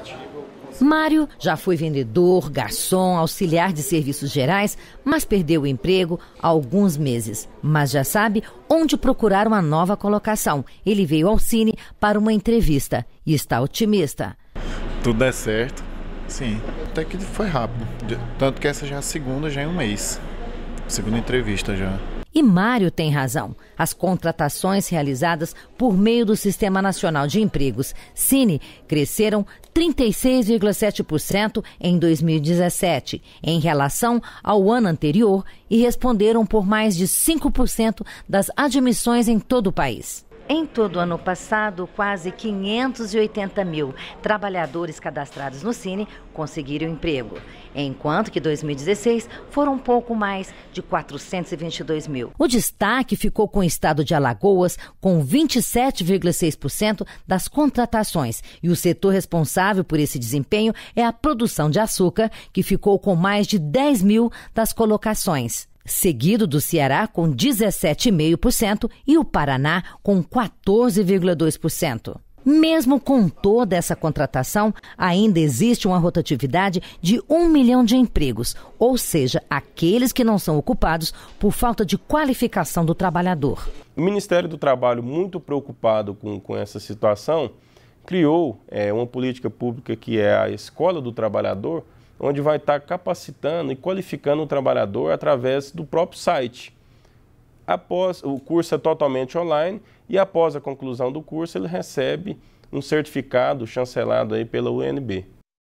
aplicativo. Mário já foi vendedor, garçom, auxiliar de serviços gerais, mas perdeu o emprego há alguns meses. Mas já sabe onde procurar uma nova colocação. Ele veio ao Cine para uma entrevista e está otimista. Tudo é certo, sim. Até que foi rápido. Tanto que essa já é a segunda, já em é um mês. Segunda entrevista já. E Mário tem razão. As contratações realizadas por meio do Sistema Nacional de Empregos, Cine, cresceram 36,7% em 2017, em relação ao ano anterior, e responderam por mais de 5% das admissões em todo o país. Em todo o ano passado, quase 580 mil trabalhadores cadastrados no Cine conseguiram emprego, enquanto que 2016 foram um pouco mais de 422 mil. O destaque ficou com o estado de Alagoas, com 27,6% das contratações, e o setor responsável por esse desempenho é a produção de açúcar, que ficou com mais de 10 mil das colocações seguido do Ceará com 17,5% e o Paraná com 14,2%. Mesmo com toda essa contratação, ainda existe uma rotatividade de um milhão de empregos, ou seja, aqueles que não são ocupados por falta de qualificação do trabalhador. O Ministério do Trabalho, muito preocupado com, com essa situação, criou é, uma política pública que é a Escola do Trabalhador, onde vai estar capacitando e qualificando o trabalhador através do próprio site. Após o curso é totalmente online e após a conclusão do curso ele recebe um certificado chancelado aí pela UNB.